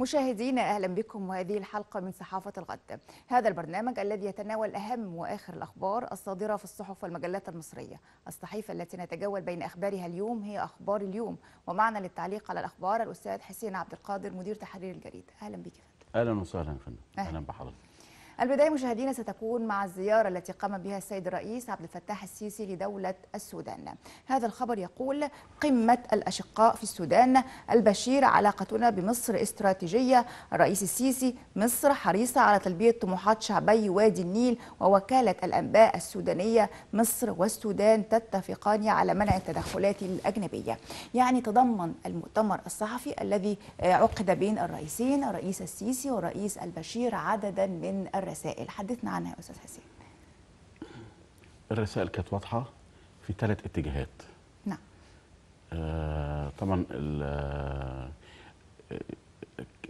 مشاهدينا اهلا بكم وهذه الحلقه من صحافه الغد. هذا البرنامج الذي يتناول اهم واخر الاخبار الصادره في الصحف والمجلات المصريه. الصحيفه التي نتجول بين اخبارها اليوم هي اخبار اليوم ومعنا للتعليق على الاخبار الاستاذ حسين عبد القادر مدير تحرير الجريده. اهلا بك يا فندم. اهلا وسهلا يا فندم. اهلا, أهلا بحضرتك. البداية مشاهدينا ستكون مع الزيارة التي قام بها السيد الرئيس عبد الفتاح السيسي لدولة السودان هذا الخبر يقول قمة الأشقاء في السودان البشير علاقتنا بمصر استراتيجية الرئيس السيسي مصر حريصة على تلبية طموحات شعبي وادي النيل ووكالة الأنباء السودانية مصر والسودان تتفقان على منع التدخلات الأجنبية يعني تضمن المؤتمر الصحفي الذي عقد بين الرئيسين الرئيس السيسي والرئيس البشير عددا من الرئيس. رسائل حدثنا عنها يا استاذ حسين الرسائل كانت واضحه في ثلاث اتجاهات نعم آه طبعا آه،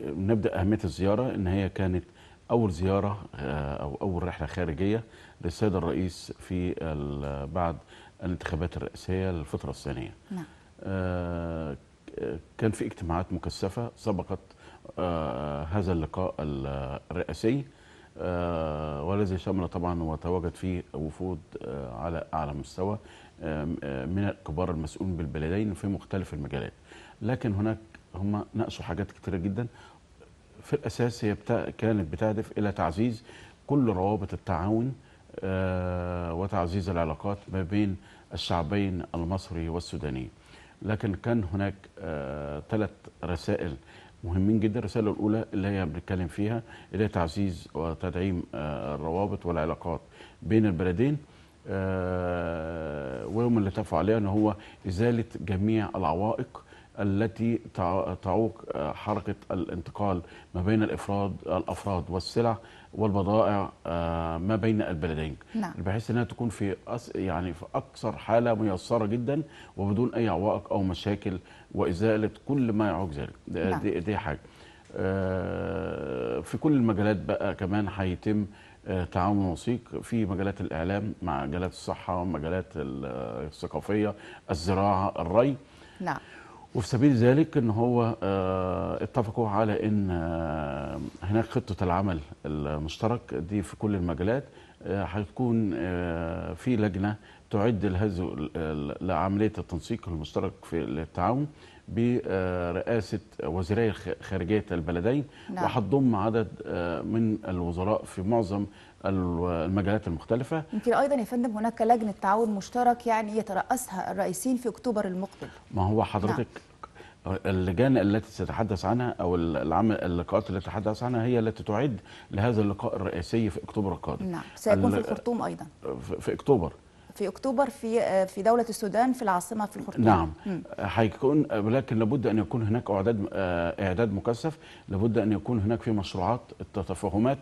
نبدا اهميه الزياره ان هي كانت اول زياره آه، او اول رحله خارجيه للسيد الرئيس في بعد الانتخابات الرئاسيه للفتره الثانيه نعم آه، كان في اجتماعات مكثفه سبقت هذا اللقاء الرئاسي آه، والذي شمل طبعا وتواجد فيه وفود آه، على اعلى مستوى آه، من كبار المسؤولين بالبلدين في مختلف المجالات لكن هناك هم ناقشوا حاجات كثيره جدا في الاساس هي كانت بتهدف الى تعزيز كل روابط التعاون وتعزيز العلاقات ما بين الشعبين المصري والسوداني لكن كان هناك ثلاث رسائل مهمين جدا الرساله الاولى اللي هي بنتكلم فيها اللي هي تعزيز وتدعيم آه، الروابط والعلاقات بين البلدين آه، وهم اللي اتفقوا عليها ان هو ازاله جميع العوائق التي تعوق آه، حركه الانتقال ما بين الافراد الافراد والسلع والبضائع آه، ما بين البلدين نعم. بحيث انها تكون في أس يعني في اكثر حاله ميسره جدا وبدون اي عوائق او مشاكل وازاله كل ما يعوق ذلك نعم. دي, دي حاجه آه، في كل المجالات بقى كمان هيتم آه، تعاون وثيق في مجالات الاعلام مع مجالات الصحه مجالات الثقافيه الزراعه الري نعم وفي سبيل ذلك ان هو اتفقوا على ان هناك خطه العمل المشترك دي في كل المجالات آه، هتكون آه، في لجنه تعد لهذه لعمليه التنسيق المشترك في التعاون برئاسه وزيري خارجيه البلدين نعم. وهتضم عدد آه، من الوزراء في معظم المجالات المختلفه يمكن ايضا يا فندم هناك لجنه تعاون مشترك يعني يترأسها الرئيسين في اكتوبر المقبل ما هو حضرتك نعم. اللجان التي تتحدث عنها او العمل اللقاءات التي تتحدث عنها هي التي تعد لهذا اللقاء الرئيسي في اكتوبر القادم نعم سيكون في الخرطوم ايضا في اكتوبر في اكتوبر في في دوله السودان في العاصمه في الخرطوم نعم هيكون ولكن لابد ان يكون هناك اعداد اعداد مكثف لابد ان يكون هناك في مشروعات التفاهمات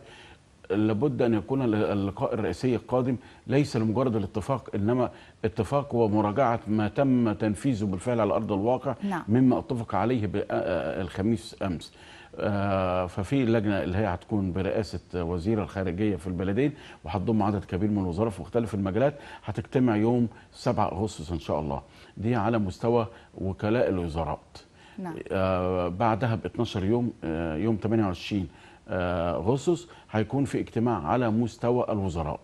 لابد أن يكون اللقاء الرئيسي القادم ليس لمجرد الاتفاق إنما اتفاق ومراجعة ما تم تنفيذه بالفعل على أرض الواقع نعم. مما اتفق عليه آه، آه، الخميس أمس آه، ففي لجنه اللي هي هتكون برئاسه وزير الخارجيه في البلدين وهتضم عدد كبير من الوزراء في مختلف المجالات هتجتمع يوم 7 اغسطس ان شاء الله دي على مستوى وكلاء الوزارات نعم. بعدها ب 12 يوم يوم 28 اغسطس آه، هيكون في اجتماع على مستوى الوزراء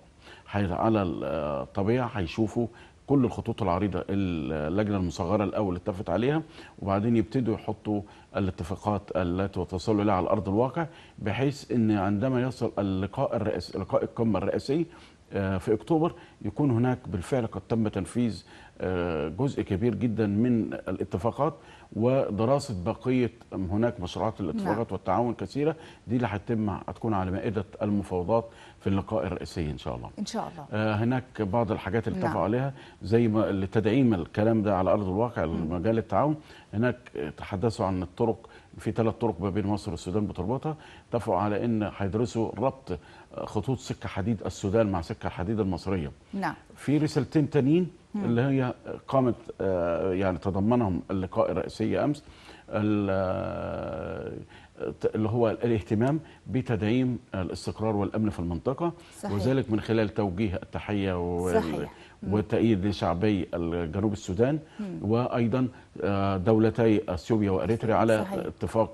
على الطبيعه هيشوفوا كل الخطوط العريضه اللجنه المصغره الاول اتفقت عليها وبعدين يبتدوا يحطوا الاتفاقات التي وتصلوا اليها على ارض الواقع بحيث ان عندما يصل اللقاء الرئاسي لقاء القمه الرئاسي آه، في اكتوبر يكون هناك بالفعل قد تم تنفيذ آه، جزء كبير جدا من الاتفاقات ودراسه بقيه هناك مشروعات الاتفاقات نعم. والتعاون كثيره دي اللي هتتم هتكون على مائده المفاوضات في اللقاء الرئيسي ان شاء الله. ان شاء الله. آه، هناك بعض الحاجات اللي اتفقوا نعم. عليها زي ما لتدعيم الكلام ده على ارض الواقع مجال التعاون هناك تحدثوا عن الطرق في ثلاث طرق ما بين مصر والسودان بتربطها اتفقوا على ان هيدرسوا ربط خطوط سكه حديد السودان مع سكه الحديد المصريه نعم في رسالتين تانيين اللي هي قامت آه، يعني تضمنهم اللقاء الرئيسي امس آه، اللي هو الاهتمام بتدعيم الاستقرار والامن في المنطقه صحيح. وذلك من خلال توجيه التحيه صحيح. والتأييد لشعبي الجنوب السودان وأيضا آه، دولتي اثيوبيا واريتريا على صحيح. اتفاق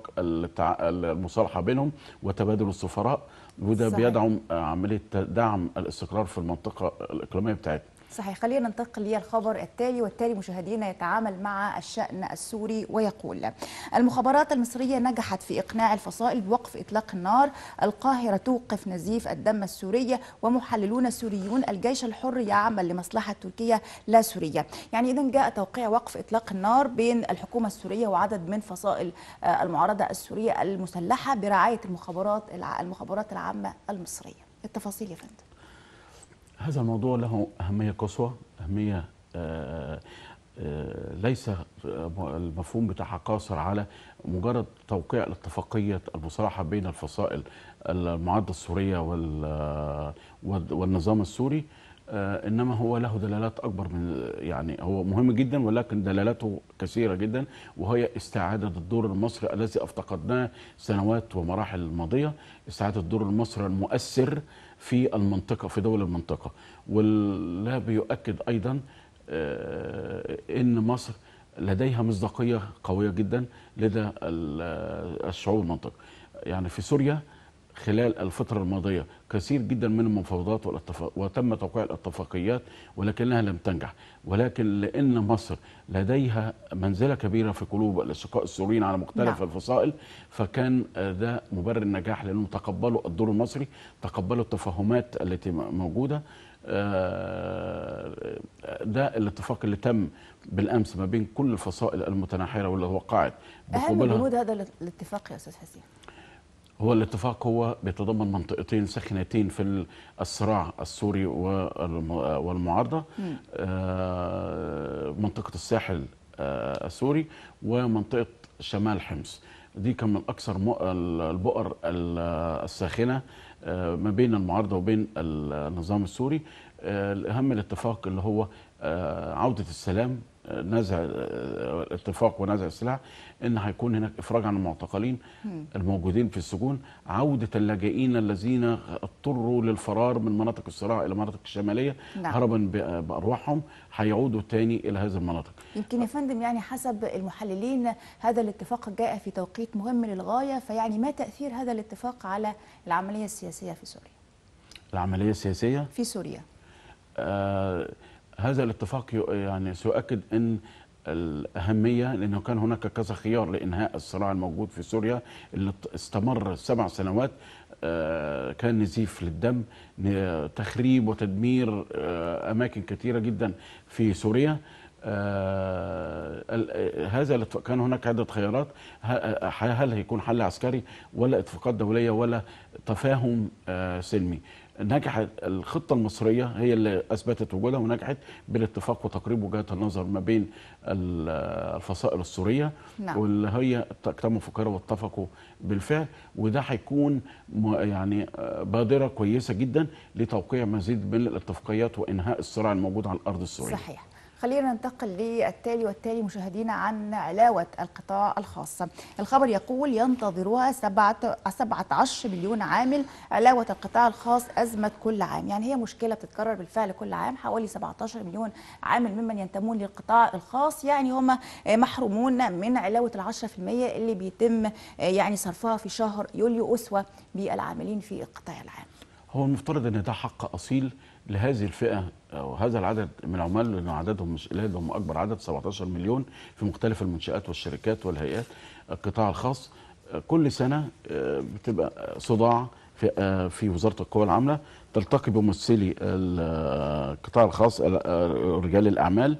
المصالحه بينهم وتبادل السفراء وده صحيح. بيدعم عمليه دعم الاستقرار في المنطقه الاقليميه بتاعتنا صحيح خلينا ننتقل للخبر التالي والتالي مشاهدينا يتعامل مع الشأن السوري ويقول المخابرات المصرية نجحت في إقناع الفصائل بوقف إطلاق النار القاهرة توقف نزيف الدم السورية ومحللون سوريون الجيش الحر يعمل لمصلحة تركيا لا سورية يعني إذا جاء توقيع وقف إطلاق النار بين الحكومة السورية وعدد من فصائل آه، المعارضة السورية المسلحة برعاية المخابرات المخابرات العامة المصرية التفاصيل يا فندم هذا الموضوع له أهمية قصوى أهمية آه، آه، آه، ليس المفهوم بتاعها قاصر على مجرد توقيع الاتفاقية المصالحة بين الفصائل المعادة السورية والنظام السوري آه، انما هو له دلالات اكبر من يعني هو مهم جدا ولكن دلالاته كثيره جدا وهي استعاده الدور المصري الذي افتقدناه سنوات ومراحل الماضيه استعاده الدور المصري المؤثر في المنطقه في دول المنطقه ولا بيؤكد ايضا آه، ان مصر لديها مصداقيه قويه جدا لدى آه، الشعوب المنطقه يعني في سوريا خلال الفترة الماضية كثير جدا من المفاوضات والاتفاق وتم توقيع الاتفاقيات ولكنها لم تنجح ولكن لأن مصر لديها منزلة كبيرة في قلوب الأشقاء السوريين على مختلف نعم. الفصائل فكان ده مبرر النجاح لأنهم تقبلوا الدور المصري تقبلوا التفاهمات التي موجودة ده آه، الاتفاق اللي تم بالامس ما بين كل الفصائل المتناحره واللي وقعت اهم جهود هذا الاتفاق يا استاذ حسين هو الاتفاق هو بيتضمن منطقتين ساخنتين في الصراع السوري والمعارضه آه، منطقه الساحل آه، السوري ومنطقه شمال حمص دي كان من اكثر البؤر الساخنه آه، ما بين المعارضه وبين النظام السوري اهم الاتفاق اللي هو عوده السلام نزع الاتفاق ونزع السلاح ان هيكون هناك افراج عن المعتقلين الموجودين في السجون عوده اللاجئين الذين اضطروا للفرار من مناطق الصراع الى مناطق الشماليه نعم. هربا بارواحهم هيعودوا تاني الى هذه المناطق يمكن يا فندم يعني حسب المحللين هذا الاتفاق جاء في توقيت مهم للغايه فيعني ما تاثير هذا الاتفاق على العمليه السياسيه في سوريا العمليه السياسيه في سوريا آه هذا الاتفاق يعني سيؤكد ان الأهمية لأنه كان هناك كذا خيار لإنهاء الصراع الموجود في سوريا اللي استمر سبع سنوات آه، كان نزيف للدم تخريب وتدمير آه، أماكن كثيرة جدا في سوريا آه، هذا كان هناك عدة خيارات هل هيكون حل عسكري ولا اتفاقات دولية ولا تفاهم سلمي نجحت الخطه المصريه هي اللي اثبتت وجودها ونجحت بالاتفاق وتقريب وجهات النظر ما بين الفصائل السوريه نعم. واللي هي اجتمعوا في القاهره واتفقوا بالفعل وده هيكون يعني آه، بادره كويسه جدا لتوقيع مزيد من الاتفاقيات وانهاء الصراع الموجود على الارض السوريه. صحيح. خلينا ننتقل للتالي والتالي مشاهدينا عن علاوة القطاع الخاص الخبر يقول ينتظرها 17 مليون عامل علاوة القطاع الخاص أزمة كل عام يعني هي مشكلة بتتكرر بالفعل كل عام حوالي 17 مليون عامل ممن ينتمون للقطاع الخاص يعني هم محرومون من علاوة ال 10% اللي بيتم يعني صرفها في شهر يوليو أسوة بالعاملين في القطاع العام هو المفترض أن ده حق أصيل لهذه الفئه او هذا العدد من العمال لان عددهم مش قليل هم اكبر عدد 17 مليون في مختلف المنشات والشركات والهيئات القطاع الخاص كل سنه آه، بتبقى صداع في آه، في وزاره القوى العامله تلتقي بممثلي آه، القطاع الخاص رجال الاعمال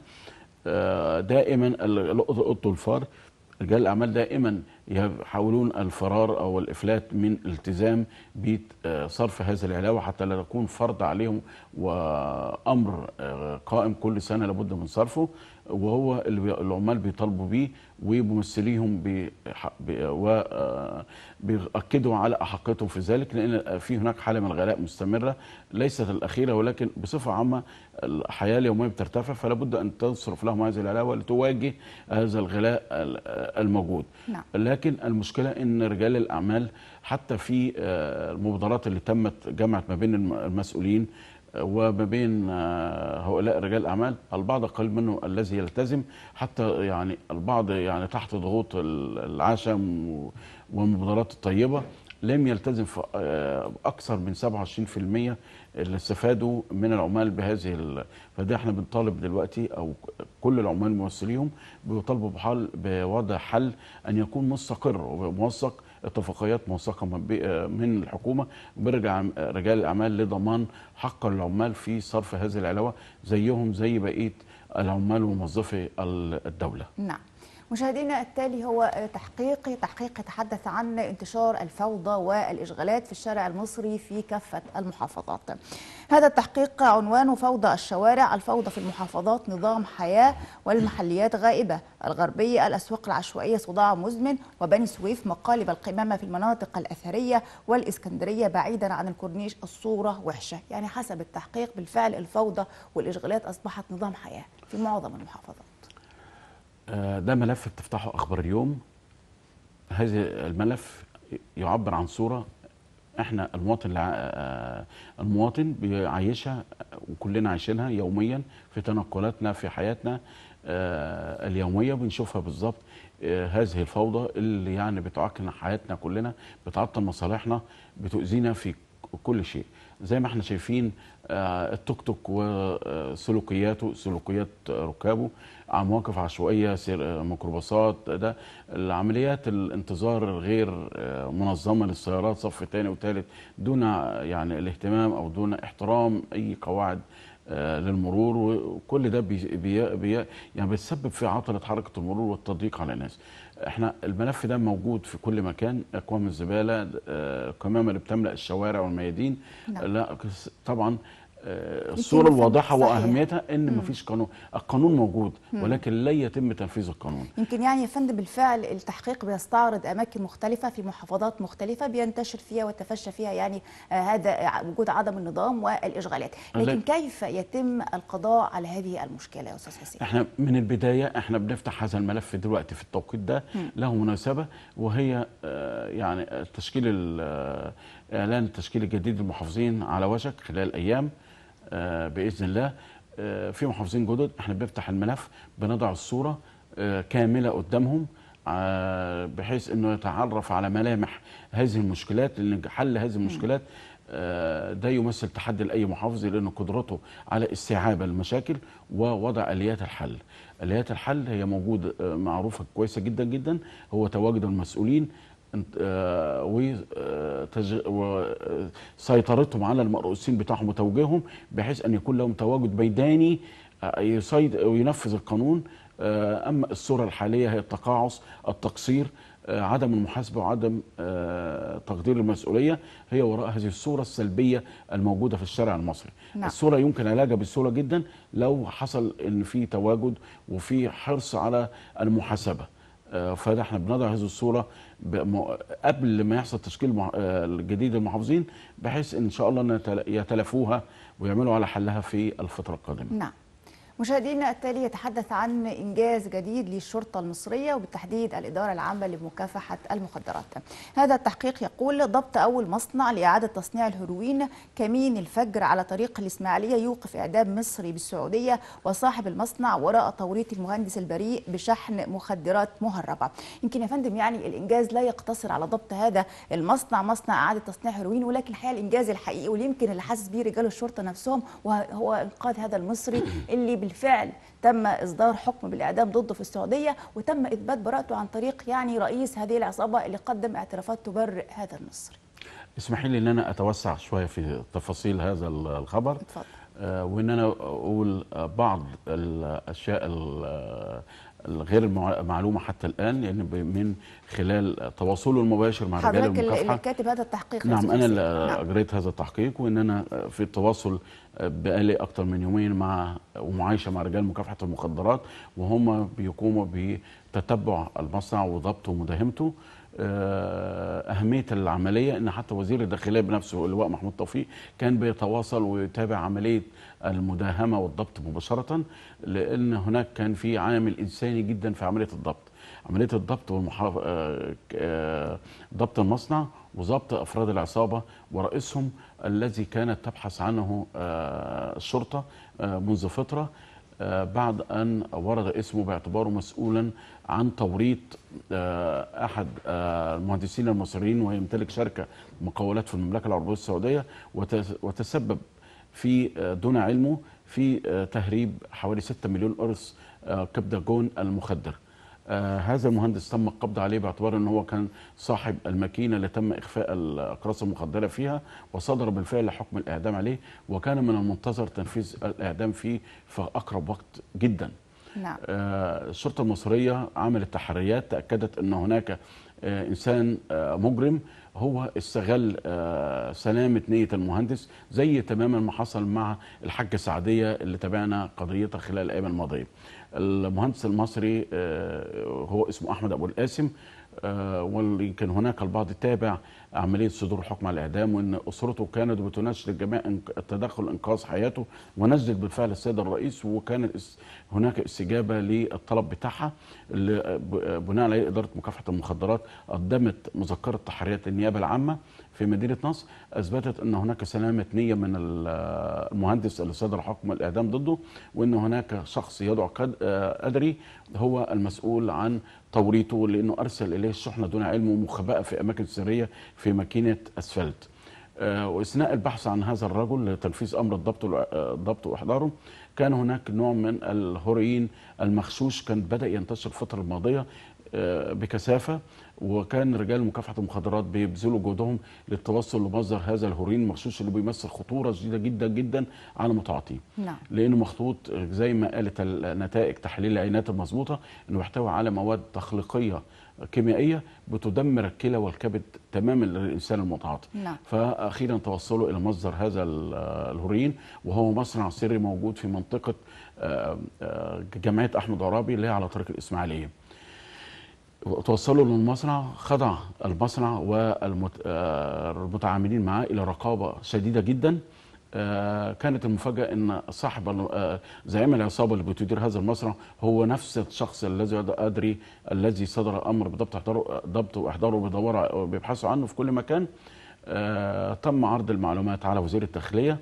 دائما لقطه الفار رجال الاعمال دائما يحاولون الفرار أو الإفلات من التزام بصرف آه، هذا العلاوة حتى لا تكون فرض عليهم وأمر آه، قائم كل سنة لابد من صرفه وهو اللي العمال بيطالبوا بيه وممثليهم آه، بيأكدوا على أحقيتهم في ذلك لأن في هناك حالة من الغلاء مستمرة ليست الأخيرة ولكن بصفة عامة الحياة اليومية بترتفع فلا بد أن تصرف لهم هذه العلاوة لتواجه هذا الغلاء الموجود نعم. لكن المشكله ان رجال الاعمال حتى في آه، المبادرات اللي تمت جمعت ما بين المسؤولين آه، وما بين آه، هؤلاء رجال الاعمال البعض قليل منه الذي يلتزم حتى يعني البعض يعني تحت ضغوط العشم والمبادرات الطيبه لم يلتزم في آه، اكثر من 27% اللي استفادوا من العمال بهذه ال... فده احنا بنطالب دلوقتي او كل العمال ممثليهم بيطالبوا بحل بوضع حل ان يكون مستقر وموثق اتفاقيات موثقه من آه، الحكومه برجع رجال الاعمال لضمان حق العمال في صرف هذه العلاوه زيهم زي بقيه العمال وموظفي الدوله. نعم. مشاهدينا التالي هو تحقيقي تحقيق يتحدث عن انتشار الفوضى والإشغالات في الشارع المصري في كافة المحافظات هذا التحقيق عنوانه فوضى الشوارع الفوضى في المحافظات نظام حياة والمحليات غائبة الغربية الأسواق العشوائية صداع مزمن وبني سويف مقالب القمامة في المناطق الأثرية والإسكندرية بعيدا عن الكورنيش الصورة وحشة يعني حسب التحقيق بالفعل الفوضى والإشغالات أصبحت نظام حياة في معظم المحافظات آه، ده ملف بتفتحه اخبار اليوم هذا الملف يعبر عن صوره احنا المواطن آه، آه، المواطن بيعيشها وكلنا عايشينها يوميا في تنقلاتنا في حياتنا اليوميه بنشوفها بالظبط هذه الفوضى اللي يعني بتعكن حياتنا كلنا بتعطل مصالحنا بتؤذينا في وكل شيء زي ما احنا شايفين آه، التوك توك وسلوكياته سلوكيات ركابه آه، مواقف عشوائيه آه، ميكروباصات ده العمليات الانتظار الغير منظمه للسيارات صف ثاني وثالث دون يعني الاهتمام او دون احترام اي قواعد للمرور وكل ده بي بي يعني بيسبب في عطله حركه المرور والتضييق على الناس احنا الملف ده موجود في كل مكان اقوام الزباله القمامه آه، اللي بتملا الشوارع والميادين نعم. لا طبعا آه، الصوره الواضحه واهميتها ان مفيش قانون القانون موجود ولكن لا يتم تنفيذ القانون يمكن يعني يا فندم بالفعل التحقيق بيستعرض اماكن مختلفه في محافظات مختلفه بينتشر فيها وتفشى فيها يعني آه، هذا وجود عدم النظام والاشغالات لكن كيف يتم القضاء على هذه المشكله يا استاذ حسين احنا من البدايه احنا بنفتح هذا الملف دلوقتي في التوقيت ده له مناسبه وهي آه، يعني تشكيل اعلان التشكيل الجديد للمحافظين على وشك خلال ايام آه، باذن الله آه، في محافظين جدد احنا بنفتح الملف بنضع الصوره آه، كامله قدامهم بحيث انه يتعرف على ملامح هذه المشكلات لان حل هذه المشكلات ده يمثل تحدي لاي محافظ لان قدرته على استيعاب المشاكل ووضع اليات الحل. اليات الحل هي موجوده معروفه كويسه جدا جدا هو تواجد المسؤولين آه، وسيطرتهم آه، آه، على المرؤوسين بتاعهم وتوجيههم بحيث ان يكون لهم تواجد ميداني وينفذ القانون اما الصوره الحاليه هي التقاعس التقصير عدم المحاسبه وعدم تقدير المسؤوليه هي وراء هذه الصوره السلبيه الموجوده في الشارع المصري. نعم. الصوره يمكن علاجها بسهوله جدا لو حصل ان في تواجد وفي حرص على المحاسبه. فده احنا بنضع هذه الصوره قبل ما يحصل تشكيل آه، جديد للمحافظين بحيث ان شاء الله يتلفوها يتلافوها ويعملوا على حلها في الفتره القادمه نعم مشاهدينا التالي يتحدث عن إنجاز جديد للشرطة المصرية وبالتحديد الإدارة العامة لمكافحة المخدرات هذا التحقيق يقول ضبط أول مصنع لإعادة تصنيع الهيروين كمين الفجر على طريق الإسماعيلية يوقف إعدام مصري بالسعودية وصاحب المصنع وراء توريط المهندس البريء بشحن مخدرات مهربة يمكن يا فندم يعني الإنجاز لا يقتصر على ضبط هذا المصنع مصنع إعادة تصنيع هيروين ولكن الحقيقة الإنجاز الحقيقي واللي يمكن اللي حاسس بيه رجال الشرطة نفسهم وهو إنقاذ هذا المصري اللي بالفعل تم اصدار حكم بالاعدام ضده في السعوديه وتم اثبات براءته عن طريق يعني رئيس هذه العصابه اللي قدم اعترافات تبرئ هذا المصري اسمحي لي ان انا اتوسع شويه في تفاصيل هذا الخبر اتفضل. آه، وان انا اقول بعض الاشياء الغير معلومه حتى الان لان يعني من خلال تواصله المباشر مع رجال المكافحه حضرتك كاتب هذا التحقيق نعم انا اللي نعم. اجريت هذا التحقيق وان انا في التواصل بقالي اكثر من يومين مع ومعايشه مع رجال مكافحه المخدرات وهم بيقوموا بتتبع المصنع وضبطه ومداهمته آه، اهميه العمليه ان حتى وزير الداخليه بنفسه اللواء محمود توفيق كان بيتواصل ويتابع عمليه المداهمه والضبط مباشره لان هناك كان في عامل انساني جدا في عمليه الضبط عمليه الضبط والمحاف... آه، آه، ضبط المصنع وضبط افراد العصابه ورئيسهم الذي كانت تبحث عنه الشرطه منذ فتره آه، بعد أن ورد اسمه باعتباره مسؤولا عن توريط آه، أحد آه، المهندسين المصريين ويمتلك شركة مقاولات في المملكة العربية السعودية وتسبب في دون علمه في تهريب حوالي 6 مليون قرص كبدجون المخدر آه هذا المهندس تم القبض عليه باعتبار ان هو كان صاحب الماكينه اللي تم اخفاء الاقراص المخدره فيها وصدر بالفعل حكم الاعدام عليه وكان من المنتظر تنفيذ الاعدام فيه في اقرب وقت جدا. نعم. آه الشرطه المصريه عملت تحريات تاكدت ان هناك آه انسان آه، مجرم هو استغل آه، سلامة نية المهندس زي تماما ما حصل مع الحاجة سعدية اللي تابعنا قضيتها خلال الأيام الماضية المهندس المصري آه، هو اسمه احمد ابو القاسم آه، ويمكن هناك البعض تابع عمليه صدور حكم على الاعدام وان اسرته كانت بتناشد الجميع التدخل انقاذ حياته ونزلت بالفعل السيد الرئيس وكان هناك استجابه للطلب بتاعها بناء على اداره مكافحه المخدرات قدمت مذكره تحريات النيابه العامه في مدينه نصر اثبتت ان هناك سلامه نيه من المهندس اللي صدر حكم الاعدام ضده وان هناك شخص يدعو آه، قدري هو المسؤول عن توريطه لانه ارسل اليه الشحنه دون علمه مخبأه في اماكن سريه في ماكينه اسفلت. آه، واثناء البحث عن هذا الرجل لتنفيذ امر الضبط آه، الضبط واحضاره كان هناك نوع من الهيروين المخشوش كان بدا ينتشر الفتره الماضيه بكثافه وكان رجال مكافحه المخدرات بيبذلوا جهدهم للتوصل لمصدر هذا الهورين المغشوش اللي بيمثل خطوره شديده جدا جدا على متعاطيه نعم. لانه مخطوط زي ما قالت النتائج تحليل العينات المظبوطه انه بيحتوي على مواد تخليقيه كيميائيه بتدمر الكلى والكبد تماما للانسان المتعاطي نعم. فاخيرا توصلوا الى مصدر هذا الهورين وهو مصنع سري موجود في منطقه آه، آه، جمعيه احمد عرابي اللي هي على طريق الاسماعيليه توصلوا للمصنع خضع المصنع والمتعاملين آه، معاه الى رقابه شديده جدا آه، كانت المفاجاه ان صاحب آه، زعيم العصابه اللي بتدير هذا المصنع هو نفس الشخص الذي ادري الذي صدر امر بضبط احضاره ضبط واحضاره وبيدوروا بيبحثوا عنه في كل مكان تم عرض المعلومات على وزير الداخليه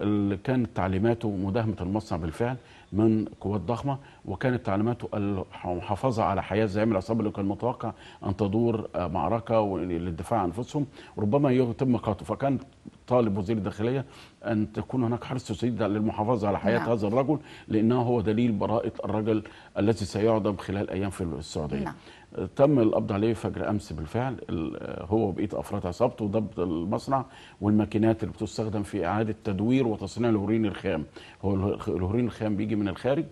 اللي كانت تعليماته مداهمه المصنع بالفعل من قوات ضخمه وكانت تعليماته المحافظه على حياه زعيم العصابه اللي كان متوقع ان تدور آه، معركه للدفاع عن انفسهم ربما يتم قتله فكان طالب وزير الداخليه ان تكون هناك حرس شديد للمحافظه على حياه نعم. هذا الرجل لانه هو دليل براءه الرجل الذي سيعدم خلال ايام في السعوديه نعم. تم القبض عليه فجر امس بالفعل هو وبقيه افراد عصابته وضبط المصنع والماكينات اللي بتستخدم في اعاده تدوير وتصنيع الهورين الخام هو الهورين الخام بيجي من الخارج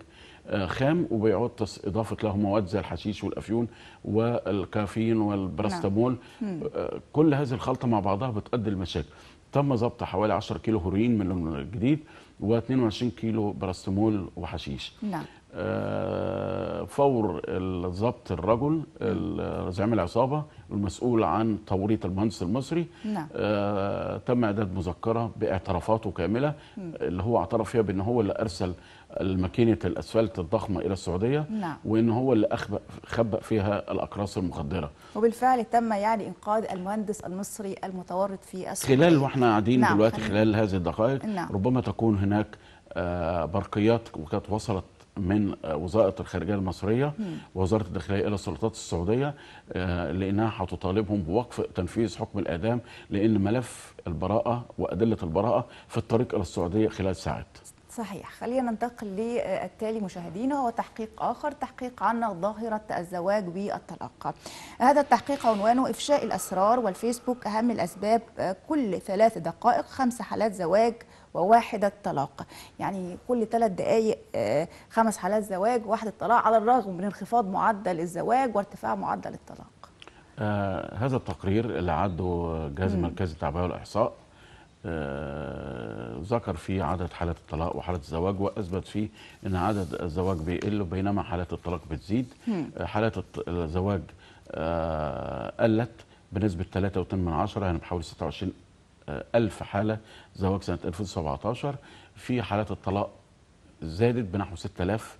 آه، خام وبيعود اضافه له مواد زي الحشيش والافيون والكافيين والبراستامول نعم. آه، كل هذه الخلطه مع بعضها بتؤدي لمشاكل تم ضبط حوالي 10 كيلو هورين من الجديد و22 كيلو براستامول وحشيش نعم آه، فور الضبط الرجل نعم. زعيم العصابه المسؤول عن توريط المهندس المصري نعم. آه، تم اعداد مذكره باعترافاته كامله اللي هو اعترف فيها بان هو اللي ارسل الماكينه الاسفلت الضخمه الى السعوديه نعم. وان هو اللي أخبأ خبأ فيها الاقراص المخدره وبالفعل تم يعني انقاذ المهندس المصري المتورط في السعوديه خلال واحنا قاعدين نعم. دلوقتي خلال هذه الدقائق نعم. ربما تكون هناك آه، برقيات وكانت وصلت من آه، وزارة الخارجية المصرية ووزارة الداخلية إلى السلطات السعودية آه، لأنها هتطالبهم بوقف تنفيذ حكم الإعدام لأن ملف البراءة وأدلة البراءة في الطريق إلى السعودية خلال ساعات صحيح خلينا ننتقل للتالي مشاهدينا وتحقيق آخر تحقيق عن ظاهرة الزواج والطلاق هذا التحقيق عنوانه إفشاء الأسرار والفيسبوك أهم الأسباب آه، كل ثلاث دقائق خمس حالات زواج وواحدة طلاق يعني كل ثلاث دقائق آه، خمس حالات زواج واحدة طلاق على الرغم من انخفاض معدل الزواج وارتفاع معدل الطلاق آه هذا التقرير اللي عده جهاز مركز التعبئة والإحصاء آه ذكر فيه عدد حالات الطلاق وحالات الزواج واثبت فيه ان عدد الزواج بيقل بينما حالات الطلاق بتزيد آه حالات الزواج آه قلت بنسبه 3.8 يعني بحوالي 26 ألف حالة زواج سنة 2017 في حالات الطلاق زادت بنحو 6000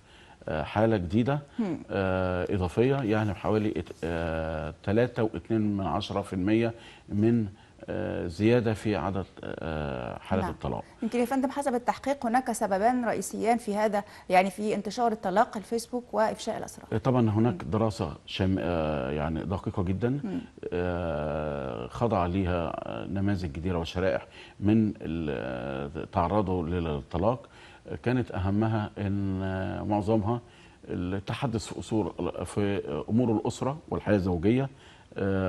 آه، حالة جديدة آه، إضافية يعني بحوالي 3.2% آه، من آه، زياده في عدد آه، آه، حالات نعم. الطلاق. يمكن يا فندم حسب التحقيق هناك سببان رئيسيان في هذا يعني في انتشار الطلاق الفيسبوك وافشاء الاسرار. طبعا هناك م. دراسه شم يعني دقيقه جدا خضع ليها نماذج كبيره وشرائح من تعرضوا للطلاق كانت اهمها ان معظمها التحدث في اصول في امور الاسره والحياه الزوجيه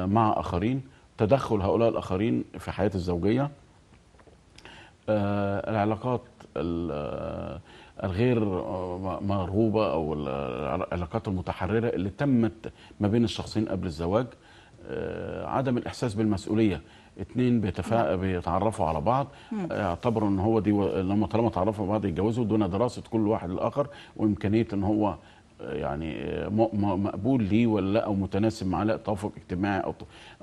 مع اخرين تدخل هؤلاء الاخرين في حياه الزوجيه آه، العلاقات آه، الغير آه، مرغوبه او العلاقات المتحرره اللي تمت ما بين الشخصين قبل الزواج عدم الاحساس بالمسؤوليه اتنين بيتفا... نعم. بيتعرفوا على بعض اعتبروا ان هو دي لما طالما تعرفوا بعض يتجوزوا دون دراسه كل واحد الاخر وامكانيه ان هو يعني آه، مقبول ليه ولا لا او متناسب معاه لا توافق اجتماعي او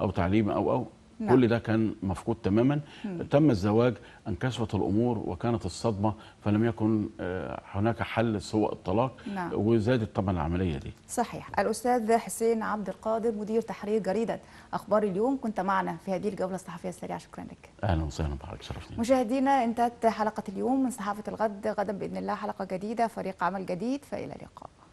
او تعليمي او او نعم. كل ده كان مفقود تماما مم. تم الزواج انكشفت الامور وكانت الصدمه فلم يكن آه، هناك حل سوى الطلاق نعم. وزادت طبعا العمليه دي صحيح الاستاذ حسين عبد القادر مدير تحرير جريده اخبار اليوم كنت معنا في هذه الجوله الصحفيه السريعه شكرا لك اهلا وسهلا بحضرتك شرفتني مشاهدينا انتهت حلقه اليوم من صحافه الغد غدا باذن الله حلقه جديده فريق عمل جديد فالى اللقاء